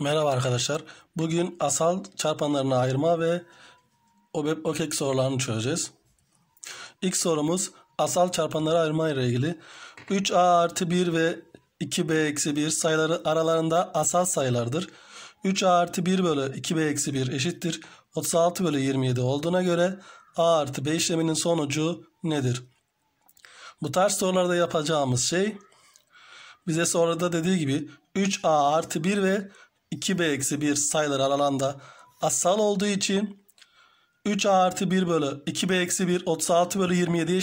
Merhaba arkadaşlar. Bugün asal çarpanlarını ayırma ve OBEP OKEK sorularını çözeceğiz. İlk sorumuz asal çarpanları ayırma ile ilgili. 3A artı 1 ve 2B eksi 1 sayıları aralarında asal sayılardır. 3A artı 1 bölü 2B eksi 1 eşittir. 36 bölü 27 olduğuna göre A artı B işleminin sonucu nedir? Bu tarz sorularda yapacağımız şey bize soruda dediği gibi 3A artı 1 ve 2b-1 eksi sayıları aralığında asal olduğu için 3a artı 1 bölü 2b-1 eksi 36 bölü 27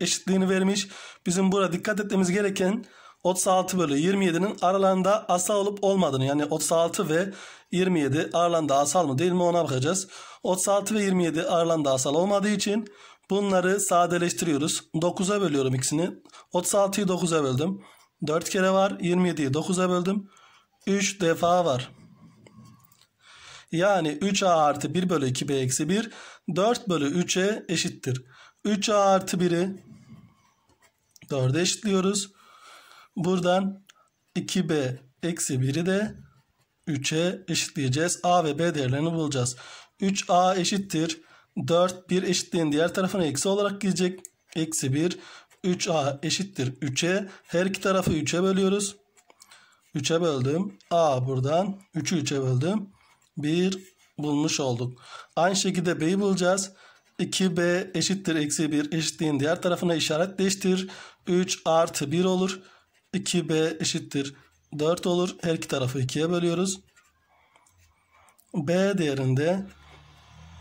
eşitliğini vermiş. Bizim burada dikkat etmemiz gereken 36 bölü 27'nin aralarında asal olup olmadığını yani 36 ve 27 aralarında asal mı değil mi ona bakacağız. 36 ve 27 aralarında asal olmadığı için bunları sadeleştiriyoruz. 9'a bölüyorum ikisini. 36'yı 9'a böldüm. 4 kere var 27'yi 9'a böldüm. 3 defa var. Yani 3a artı 1 bölü 2b eksi 1 4 bölü 3e eşittir. 3a artı 1'i 4'e eşitliyoruz. Buradan 2b eksi 1'i de 3'e eşitleyeceğiz. a ve b değerlerini bulacağız. 3a eşittir. 4 1 eşitliğin diğer tarafına eksi olarak gelecek. Eksi 1 3a eşittir 3'e. Her iki tarafı 3'e bölüyoruz. 3'e böldüm. A buradan 3'ü 3'e böldüm. 1 bulmuş olduk. Aynı şekilde B'yi bulacağız. 2B eşittir eksi 1 eşitliğin diğer tarafına işaret değiştir. 3 artı 1 olur. 2B eşittir 4 olur. Her iki tarafı 2'ye bölüyoruz. B değerinde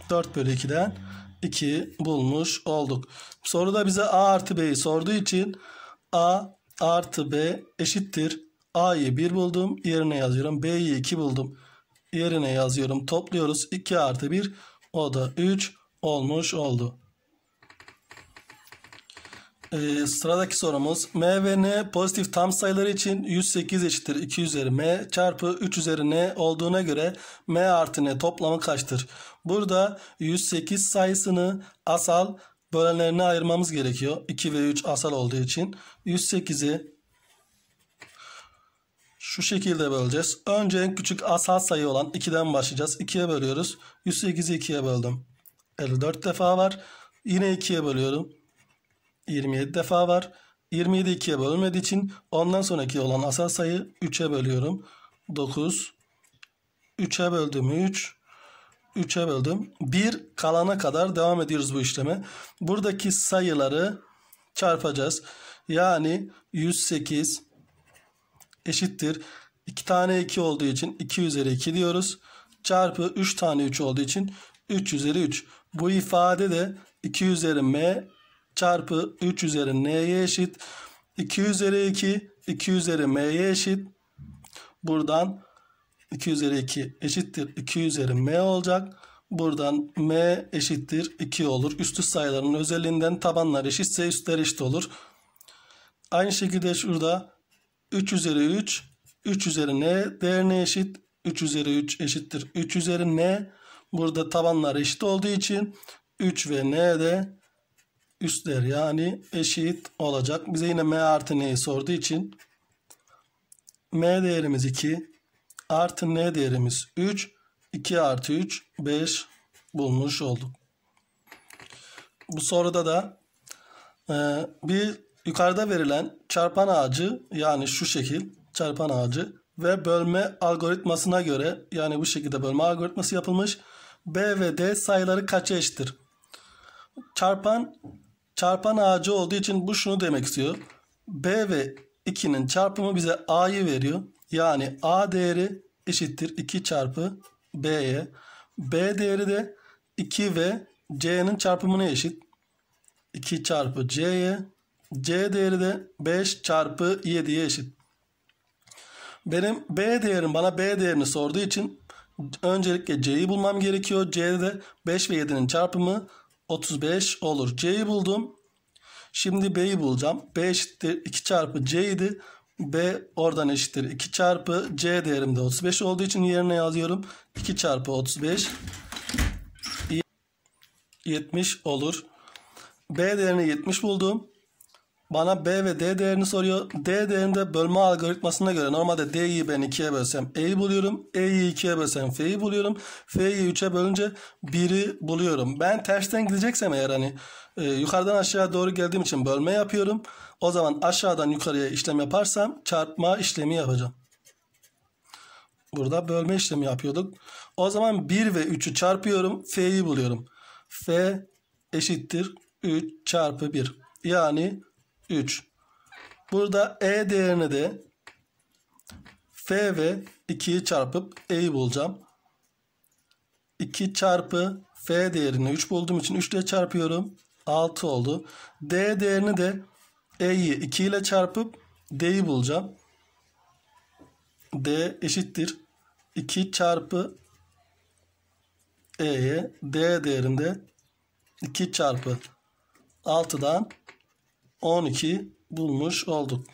4 bölü 2'den 2 bulmuş olduk. Soruda bize A artı B'yi sorduğu için A artı B eşittir A'yı 1 buldum. Yerine yazıyorum. B'yi 2 buldum. Yerine yazıyorum. Topluyoruz. 2 artı 1 o da 3 olmuş oldu. Ee, sıradaki sorumuz m ve n pozitif tam sayıları için 108 eşittir 2 üzeri m çarpı 3 üzeri n olduğuna göre m artı n toplamı kaçtır? Burada 108 sayısını asal bölenlerine ayırmamız gerekiyor. 2 ve 3 asal olduğu için 108'i şu şekilde böleceğiz. Önce en küçük asal sayı olan 2'den başlayacağız. 2'ye bölüyoruz. 108'i 2'ye böldüm. 54 defa var. Yine 2'ye bölüyorum. 27 defa var. 27 2'ye bölmediği için ondan sonraki olan asal sayı 3'e bölüyorum. 9 3'e böldüm 3 3'e böldüm. 1 kalana kadar devam ediyoruz bu işleme. Buradaki sayıları çarpacağız. Yani 108 eşittir. 2 tane 2 olduğu için 2 üzeri 2 diyoruz. Çarpı 3 tane 3 olduğu için 3 üzeri 3. Bu ifade de 2 üzeri m çarpı 3 üzeri n'ye eşit. 2 üzeri 2, 2 üzeri m'ye eşit. Buradan 2 üzeri 2 eşittir 2 üzeri m olacak. Buradan m eşittir 2 olur. üst Üstü sayıların özelliğinden tabanlar eşitse üstler eşit olur. Aynı şekilde şurada 3 üzeri 3, 3 üzeri n değerine eşit. 3 üzeri 3 eşittir 3 üzeri n. Burada tabanlar eşit olduğu için 3 ve n de üstler yani eşit olacak. Bize yine m artı n'yi sorduğu için m değerimiz 2 artı n değerimiz 3. 2 artı 3 5 bulmuş olduk. Bu soruda da e, bir Yukarıda verilen çarpan ağacı yani şu şekil çarpan ağacı ve bölme algoritmasına göre yani bu şekilde bölme algoritması yapılmış. B ve D sayıları kaça eşittir? Çarpan çarpan ağacı olduğu için bu şunu demek istiyor. B ve 2'nin çarpımı bize A'yı veriyor. Yani A değeri eşittir 2 çarpı B'ye. B değeri de 2 ve C'nin çarpımına eşit. 2 çarpı C'ye C değeri de 5 çarpı 7'ye eşit. Benim B değerim bana B değerini sorduğu için öncelikle C'yi bulmam gerekiyor. C'de de 5 ve 7'nin çarpımı 35 olur. C'yi buldum. Şimdi B'yi bulacağım. B eşittir 2 çarpı C idi. B oradan eşittir 2 çarpı C değerim de 35 olduğu için yerine yazıyorum. 2 çarpı 35 70 olur. B değerini 70 buldum. Bana B ve D değerini soruyor. D değerinde bölme algoritmasına göre normalde D'yi ben 2'ye bölsem E'yi buluyorum. E'yi 2'ye bölsem F'yi buluyorum. F'yi 3'e bölünce 1'i buluyorum. Ben tersten gideceksem eğer hani e, yukarıdan aşağıya doğru geldiğim için bölme yapıyorum. O zaman aşağıdan yukarıya işlem yaparsam çarpma işlemi yapacağım. Burada bölme işlemi yapıyorduk. O zaman 1 ve 3'ü çarpıyorum. F'yi buluyorum. F eşittir 3 çarpı 1. Yani 3. Burada E değerini de F ve 2'yi çarpıp E'yi bulacağım. 2 çarpı F değerini 3 bulduğum için 3 ile çarpıyorum. 6 oldu. D değerini de E'yi 2 ile çarpıp D'yi bulacağım. D eşittir. 2 çarpı E'ye D değerinde 2 çarpı 6'dan 12 bulmuş olduk.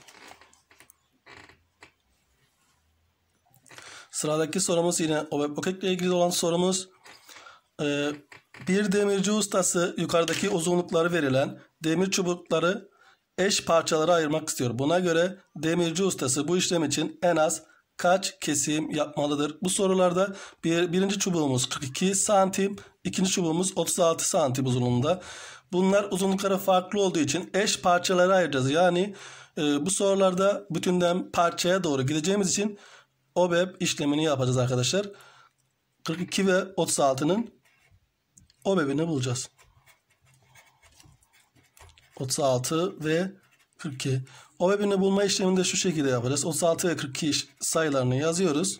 Sıradaki sorumuz yine OPEC ile ilgili olan sorumuz. E, bir demirci ustası yukarıdaki uzunlukları verilen demir çubukları eş parçalara ayırmak istiyor. Buna göre demirci ustası bu işlem için en az kaç kesim yapmalıdır? Bu sorularda bir, birinci çubuğumuz 42 santim, ikinci çubuğumuz 36 santim uzunluğunda. Bunlar uzunlukları farklı olduğu için eş parçalara ayıracağız. Yani e, bu sorularda bütünden parçaya doğru gideceğimiz için OBEP işlemini yapacağız arkadaşlar. 42 ve 36'nın OBEP'ini bulacağız. 36 ve 42. OBEP'ini bulma işlemini de şu şekilde yapacağız. 36 ve 42 sayılarını yazıyoruz.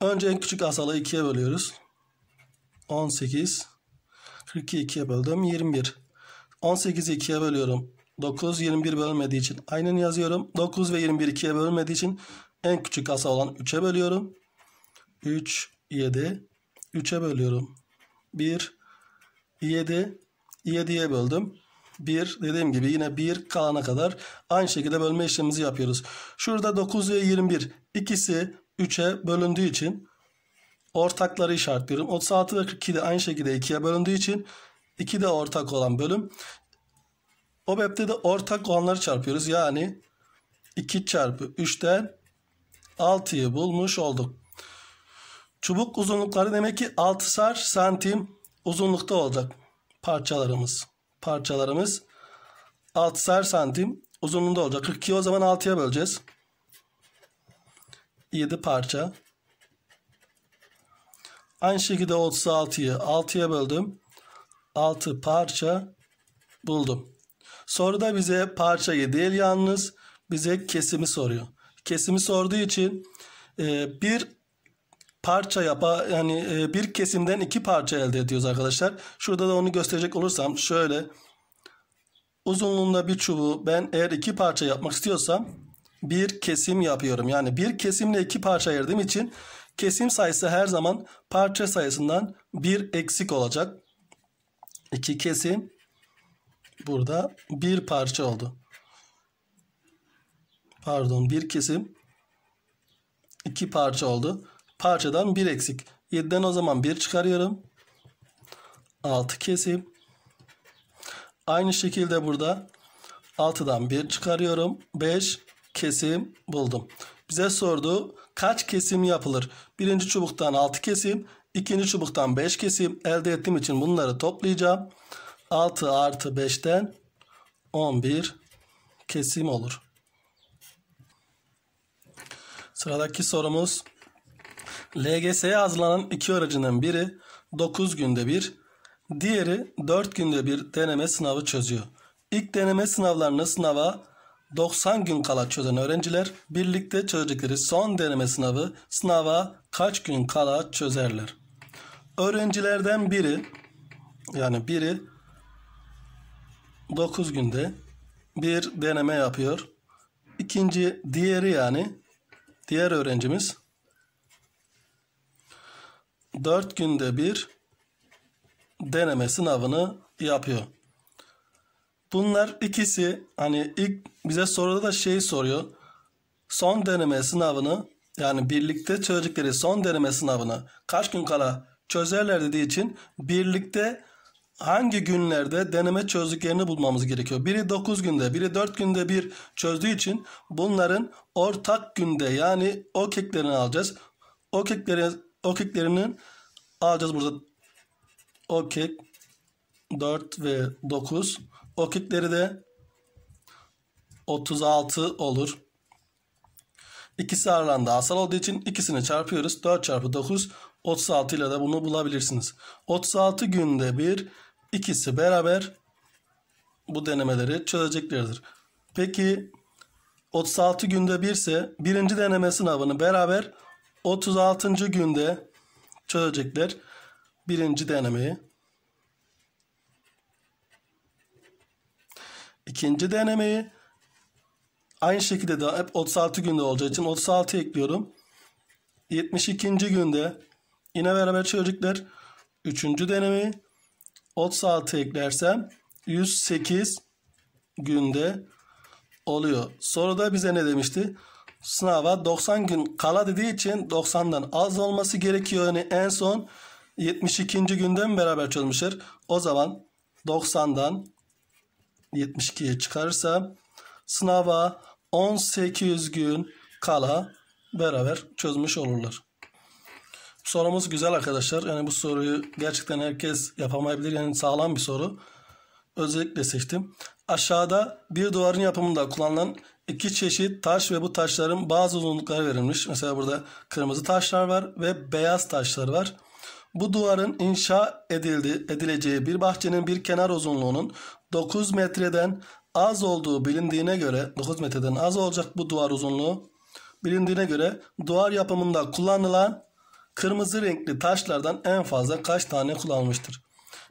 Önce en küçük asalı 2'ye bölüyoruz. 18 42 2'ye böldüm 21. 18'i 2'ye bölüyorum. 9 21 bölmediği için aynını yazıyorum. 9 ve 21 2'ye bölmediği için en küçük asa olan 3'e bölüyorum. 3 7 3'e bölüyorum. 1 7 7'ye böldüm. 1 dediğim gibi yine 1 kalana kadar aynı şekilde bölme işlemimizi yapıyoruz. Şurada 9 ve 21 ikisi 3'e bölündüğü için ortakları işaretliyorum. 36 ve 42 de aynı şekilde 2'ye bölündüğü için 2 de ortak olan bölüm. O bepte de ortak olanları çarpıyoruz. Yani 2 çarpı 3'ten 6'yı bulmuş olduk. Çubuk uzunlukları demek ki 6 sar santim uzunlukta olacak parçalarımız. Parçalarımız 6 sar santim uzunluğunda olacak. 42 o zaman 6'ya böleceğiz. 7 parça. Aynı şekilde 36'yı 6'ya böldüm. 6 parça buldum. Sonra da bize parçayı değil yalnız bize kesimi soruyor. Kesimi sorduğu için e, bir parça yapa yani e, bir kesimden iki parça elde ediyoruz arkadaşlar. Şurada da onu gösterecek olursam şöyle uzunluğunda bir çubuğu ben eğer iki parça yapmak istiyorsam bir kesim yapıyorum. Yani bir kesimle iki parça ayırdığım için Kesim sayısı her zaman parça sayısından bir eksik olacak. İki kesim burada bir parça oldu. Pardon bir kesim iki parça oldu. Parçadan bir eksik. 7'den o zaman bir çıkarıyorum. 6 kesim. Aynı şekilde burada 6'dan 1 çıkarıyorum. 5 kesim buldum. Bize sordu kaç kesim yapılır? Birinci çubuktan 6 kesim, ikinci çubuktan 5 kesim elde ettiğim için bunları toplayacağım. 6 artı 5'ten 11 kesim olur. Sıradaki sorumuz. LGS'ye hazırlanan iki öğrencinin biri 9 günde bir, diğeri 4 günde bir deneme sınavı çözüyor. İlk deneme sınavlarını sınava 90 gün kala çözen öğrenciler birlikte çözecekleri son deneme sınavı sınava kaç gün kala çözerler? Öğrencilerden biri yani biri 9 günde bir deneme yapıyor. İkinci diğeri yani diğer öğrencimiz 4 günde bir deneme sınavını yapıyor. Bunlar ikisi hani ilk bize soruda da şey soruyor. Son deneme sınavını yani birlikte çözdükleri son deneme sınavını kaç gün kala çözerler dediği için birlikte hangi günlerde deneme çözdüklerini bulmamız gerekiyor. Biri 9 günde, biri 4 günde bir çözdüğü için bunların ortak günde yani o keklerini alacağız. O kekleri o keklerinin alacağız burada. O kek 4 ve 9 o de 36 olur. İkisi aralarında asal olduğu için ikisini çarpıyoruz. 4 çarpı 9 36 ile de bunu bulabilirsiniz. 36 günde bir ikisi beraber bu denemeleri çözeceklerdir. Peki 36 günde bir ise birinci deneme sınavını beraber 36. günde çözecekler birinci denemeyi. ikinci denemeyi aynı şekilde daha hep 36 günde olacağı için 36 ekliyorum. 72. günde yine beraber çocuklar 3. denemeyi 36 eklersem 108 günde oluyor. da bize ne demişti? Sınava 90 gün kala dediği için 90'dan az olması gerekiyor. Yani en son 72. günden beraber çözmüşler. O zaman 90'dan 72'ye çıkarsa sınava 18 gün kala beraber çözmüş olurlar. Sorumuz güzel arkadaşlar. Yani bu soruyu gerçekten herkes yapamayabilir. Yani sağlam bir soru. Özellikle seçtim. Aşağıda bir duvarın yapımında kullanılan iki çeşit taş ve bu taşların bazı uzunlukları verilmiş. Mesela burada kırmızı taşlar var ve beyaz taşlar var. Bu duvarın inşa edildi, edileceği bir bahçenin bir kenar uzunluğunun 9 metreden az olduğu bilindiğine göre 9 metreden az olacak bu duvar uzunluğu bilindiğine göre duvar yapımında kullanılan kırmızı renkli taşlardan en fazla kaç tane kullanmıştır?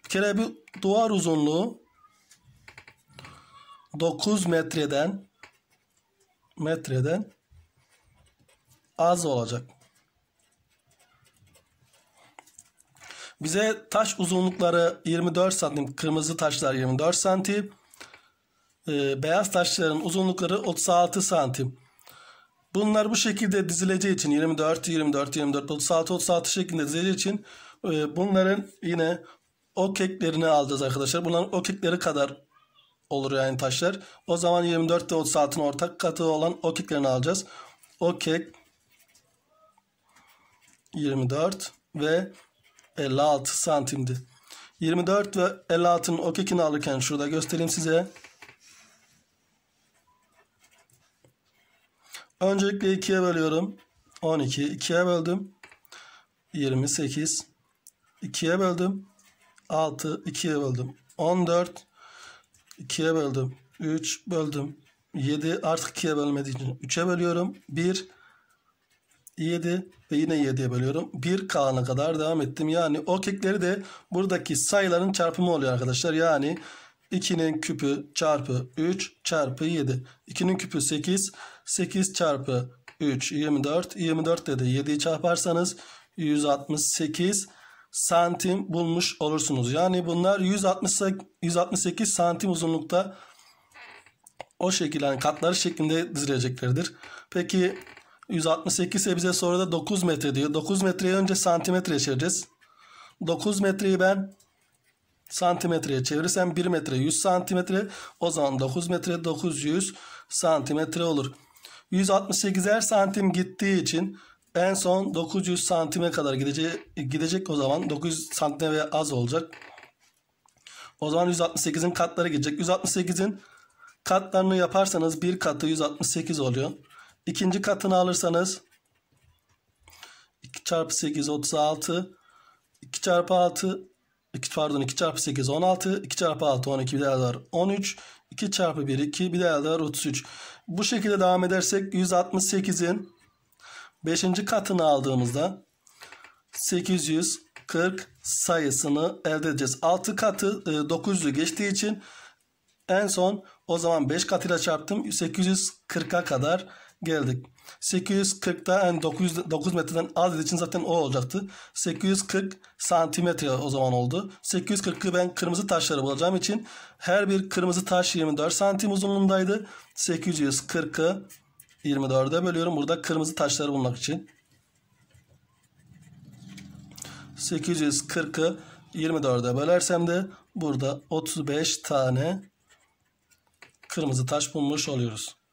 Bir kere bir duvar uzunluğu 9 metreden metreden az olacak. Bize taş uzunlukları 24 santim, kırmızı taşlar 24 santim, e, beyaz taşların uzunlukları 36 santim. Bunlar bu şekilde dizileceği için 24, 24, 24, 36, 36 şeklinde dizileceği için e, bunların yine o keklerini alacağız arkadaşlar. Bunların o kekleri kadar olur yani taşlar. O zaman 24 ile 36'ın ortak katı olan o keklerini alacağız. O kek 24 ve 56 santimdi. 24 ve 56'nın ok ekini alırken şurada göstereyim size. Öncelikle 2'ye bölüyorum. 12. 2'ye böldüm. 28. 2'ye böldüm. 6. 2'ye böldüm. 14. 2'ye böldüm. 3 böldüm. 7 artık 2'ye bölmediği için 3'e bölüyorum. 1. 7 ve yine 7'ye bölüyorum. 1 K'na kadar devam ettim. Yani o kekleri de buradaki sayıların çarpımı oluyor arkadaşlar. Yani 2'nin küpü çarpı 3 çarpı 7. 2'nin küpü 8. 8 çarpı 3 24. 24 de de 7'yi çarparsanız 168 santim bulmuş olursunuz. Yani bunlar 168, 168 santim uzunlukta o şekilde yani katları şeklinde dizileceklerdir. Peki 168 ise bize sonra da 9 metre diyor. 9 metreyi önce santimetreye çevireceğiz. 9 metreyi ben santimetreye çevirirsem 1 metre 100 santimetre. O zaman 9 metre 900 santimetre olur. 168'er santim gittiği için en son 900 santime kadar gidecek, gidecek o zaman 900 santime ve az olacak. O zaman 168'in katları gidecek. 168'in katlarını yaparsanız bir katı 168 oluyor. İkinci katını alırsanız 2 çarpı 8 36 2 çarpı 6 2, pardon 2 çarpı 8 16 2 çarpı 6 12 bir daha 13 2 çarpı 1 2 bir daha var 33 bu şekilde devam edersek 168'in 5. katını aldığımızda 840 sayısını elde edeceğiz. 6 katı 900'ü e, geçtiği için en son o zaman 5 katıyla çarptım 840'a kadar geldik. 840'da yani 900, 9 metreden az için zaten o olacaktı. 840 santimetre o zaman oldu. 840'ı ben kırmızı taşları bulacağım için her bir kırmızı taş 24 santim uzunluğundaydı. 840'ı 24'e bölüyorum. Burada kırmızı taşları bulmak için. 840'ı 24'e bölersem de burada 35 tane kırmızı taş bulmuş oluyoruz.